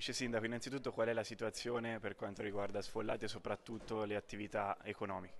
Vice Sindaco, innanzitutto qual è la situazione per quanto riguarda sfollati e soprattutto le attività economiche?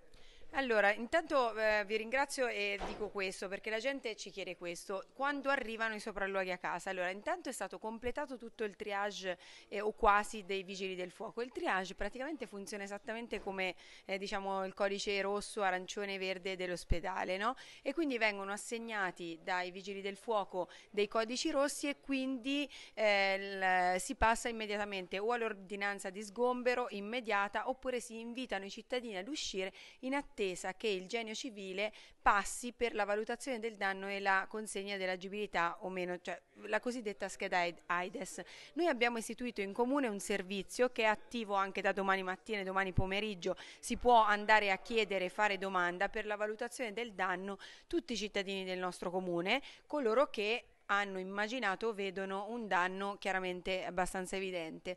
Allora, intanto eh, vi ringrazio e dico questo perché la gente ci chiede questo. Quando arrivano i sopralluoghi a casa? Allora, intanto è stato completato tutto il triage eh, o quasi dei vigili del fuoco. Il triage praticamente funziona esattamente come eh, diciamo, il codice rosso, arancione, verde dell'ospedale, no? E quindi vengono assegnati dai vigili del fuoco dei codici rossi e quindi eh, si passa immediatamente o all'ordinanza di sgombero immediata oppure si invitano i cittadini ad uscire in attesa attesa che il genio civile passi per la valutazione del danno e la consegna dell'agibilità o meno, cioè la cosiddetta scheda AIDS. Noi abbiamo istituito in comune un servizio che è attivo anche da domani mattina e domani pomeriggio, si può andare a chiedere e fare domanda per la valutazione del danno tutti i cittadini del nostro comune, coloro che hanno immaginato o vedono un danno chiaramente abbastanza evidente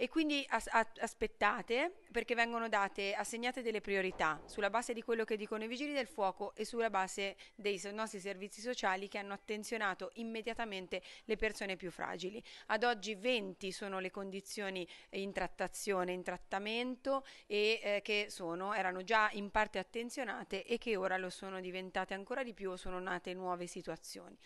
e quindi as- aspettate perché vengono date, assegnate delle priorità sulla base di quello che dicono i vigili del fuoco e sulla base dei nostri servizi sociali che hanno attenzionato immediatamente le persone più fragili. Ad oggi 20 sono le condizioni in trattazione, in trattamento e eh, che sono, erano già in parte attenzionate e che ora lo sono diventate ancora di più o sono nate nuove situazioni.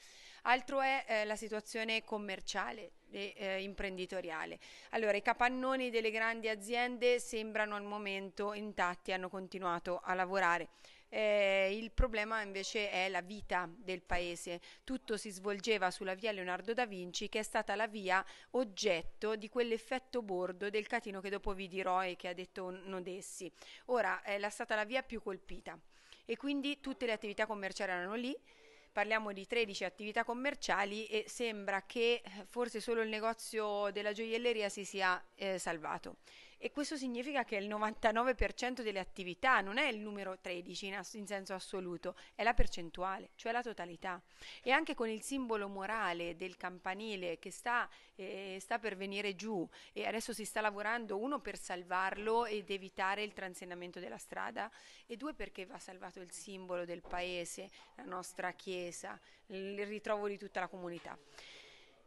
Altro è eh, la situazione commerciale e eh, imprenditoriale. Allora, i capannoni delle grandi aziende sembrano al momento intatti, hanno continuato a lavorare. Eh, il problema invece è la vita del paese. Tutto si svolgeva sulla via Leonardo da Vinci, che è stata la via oggetto di quell'effetto bordo del catino che dopo vi dirò e che ha detto Nodessi. Ora eh, è stata la via più colpita e quindi tutte le attività commerciali erano lì parliamo di 13 attività commerciali e sembra che eh, forse solo il negozio della gioielleria si sia eh, salvato e questo significa che il 99% delle attività non è il numero 13 in, ass- in, senso assoluto, è la percentuale, cioè la totalità. E anche con il simbolo morale del campanile che sta, eh, sta per venire giù e adesso si sta lavorando uno per salvarlo ed evitare il transennamento della strada e due perché va salvato il simbolo del paese, la nostra chiesa, il ritrovo di tutta la comunità.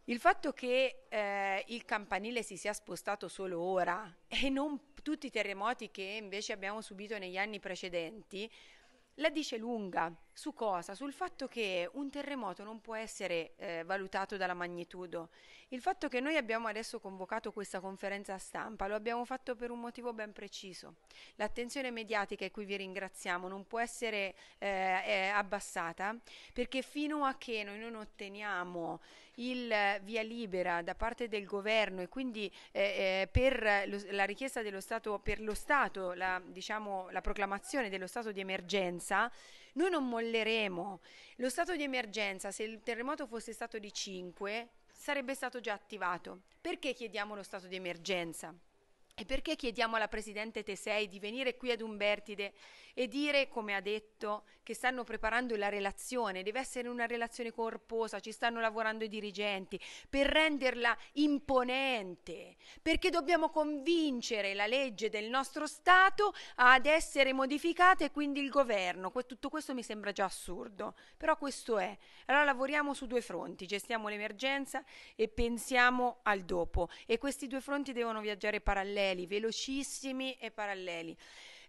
Il fatto che eh, il campanile si sia spostato solo ora e non tutti i terremoti che invece abbiamo subito negli anni precedenti, la dice lunga su cosa? Sul fatto che un terremoto non può essere eh, valutato dalla magnitudo. Il fatto che noi abbiamo adesso convocato questa conferenza stampa lo abbiamo fatto per un motivo ben preciso. L'attenzione mediatica, e qui vi ringraziamo, non può essere eh, eh, abbassata perché fino a che noi non otteniamo il via libera da parte del governo e quindi eh, eh per lo, la richiesta dello Stato, per lo Stato, la, diciamo, la proclamazione dello stato di emergenza, noi non molliamo controlleremo. Lo stato di emergenza, se il terremoto fosse stato di 5, sarebbe stato già attivato. Perché chiediamo lo stato di emergenza? E perché chiediamo alla Presidente Tesei di venire qui ad Umbertide e dire, come ha detto, che stanno preparando la relazione, deve essere una relazione corposa, ci stanno lavorando i dirigenti, per renderla imponente, perché dobbiamo convincere la legge del nostro Stato ad essere modificata e quindi il governo. Tutto questo mi sembra già assurdo, però questo è. Allora lavoriamo su due fronti, gestiamo l'emergenza e pensiamo al dopo e questi due fronti devono viaggiare parallelamente paralleli, velocissimi e paralleli.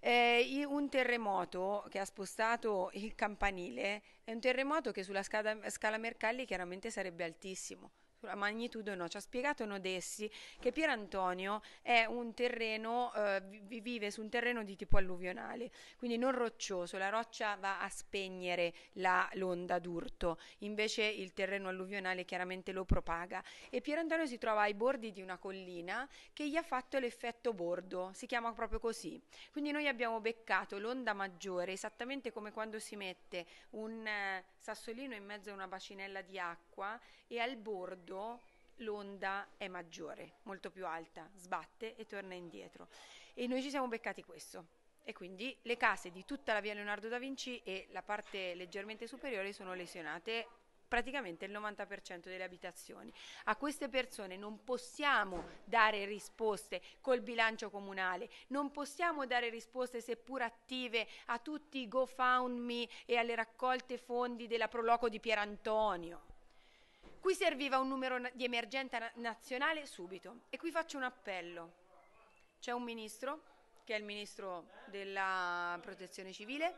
Eh, un terremoto che ha spostato il campanile è un terremoto che sulla scala, scala Mercalli chiaramente sarebbe altissimo, sulla magnitudo no, ci ha spiegato Nodessi che Pier Antonio è un terreno, eh, vive su un terreno di tipo alluvionale, quindi non roccioso, la roccia va a spegnere la, l'onda d'urto, invece il terreno alluvionale chiaramente lo propaga e Pier Antonio si trova ai bordi di una collina che gli ha fatto l'effetto bordo, si chiama proprio così, quindi noi abbiamo beccato l'onda maggiore esattamente come quando si mette un eh, sassolino in mezzo a una bacinella di acqua e al bordo caldo l'onda è maggiore, molto più alta, sbatte e torna indietro. E noi ci siamo beccati questo. E quindi le case di tutta la via Leonardo da Vinci e la parte leggermente superiore sono lesionate praticamente il 90% delle abitazioni. A queste persone non possiamo dare risposte col bilancio comunale, non possiamo dare risposte seppur attive a tutti i GoFundMe e alle raccolte fondi della Proloco di Pierantonio. Qui serviva un numero di emergenza nazionale subito e qui faccio un appello. C'è un ministro, che è il ministro della protezione civile,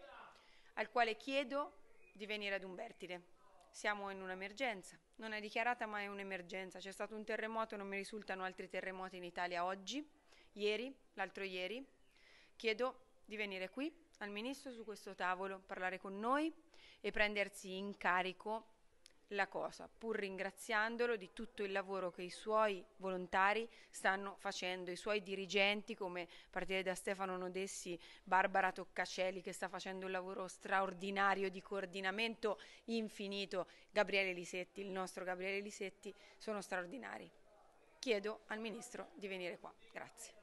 al quale chiedo di venire ad Umbertide. Siamo in un'emergenza, non è dichiarata ma è un'emergenza. C'è stato un terremoto, non mi risultano altri terremoti in Italia oggi, ieri, l'altro ieri. Chiedo di venire qui al ministro su questo tavolo, parlare con noi e prendersi in carico la cosa, pur ringraziandolo di tutto il lavoro che i suoi volontari stanno facendo, i suoi dirigenti, come a partire da Stefano Nodessi, Barbara Toccacelli che sta facendo un lavoro straordinario di coordinamento infinito, Gabriele Lisetti, il nostro Gabriele Lisetti, sono straordinari. Chiedo al Ministro di venire qua. Grazie.